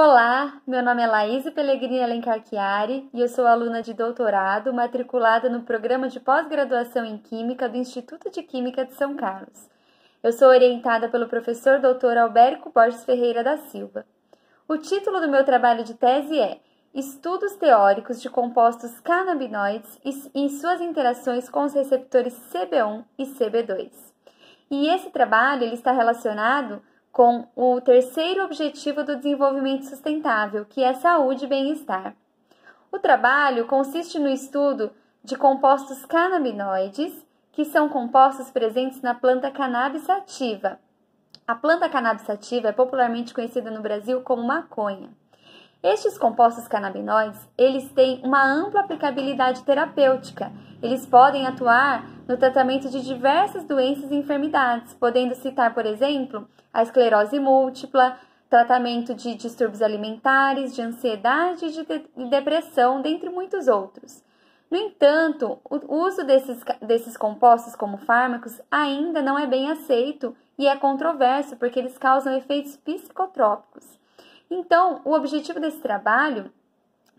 Olá, meu nome é Laís Pellegrini Alencar Chiari e eu sou aluna de doutorado matriculada no programa de pós-graduação em Química do Instituto de Química de São Carlos. Eu sou orientada pelo professor Dr. Alberico Borges Ferreira da Silva. O título do meu trabalho de tese é Estudos teóricos de compostos canabinoides e suas interações com os receptores CB1 e CB2. E esse trabalho ele está relacionado com o terceiro objetivo do desenvolvimento sustentável, que é saúde e bem-estar. O trabalho consiste no estudo de compostos canabinoides, que são compostos presentes na planta cannabis sativa. A planta cannabis sativa é popularmente conhecida no Brasil como maconha. Estes compostos canabinoides, eles têm uma ampla aplicabilidade terapêutica. Eles podem atuar no tratamento de diversas doenças e enfermidades, podendo citar, por exemplo, a esclerose múltipla, tratamento de distúrbios alimentares, de ansiedade e de, de depressão, dentre muitos outros. No entanto, o uso desses, desses compostos como fármacos ainda não é bem aceito e é controverso porque eles causam efeitos psicotrópicos. Então, o objetivo desse trabalho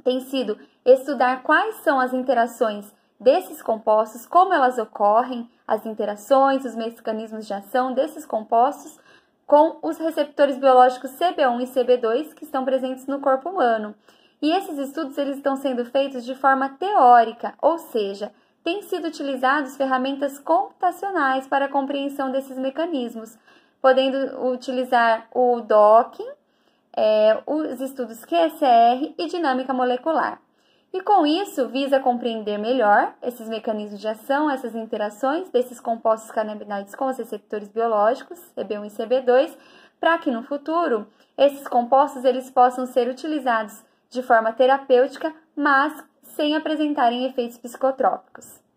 tem sido estudar quais são as interações desses compostos, como elas ocorrem, as interações, os mecanismos de ação desses compostos com os receptores biológicos CB1 e CB2 que estão presentes no corpo humano. E esses estudos eles estão sendo feitos de forma teórica, ou seja, têm sido utilizados ferramentas computacionais para a compreensão desses mecanismos, podendo utilizar o docking é, os estudos QSR e dinâmica molecular. E com isso, visa compreender melhor esses mecanismos de ação, essas interações desses compostos canabinoides com os receptores biológicos, CB1 e CB2, para que no futuro esses compostos eles possam ser utilizados de forma terapêutica, mas sem apresentarem efeitos psicotrópicos.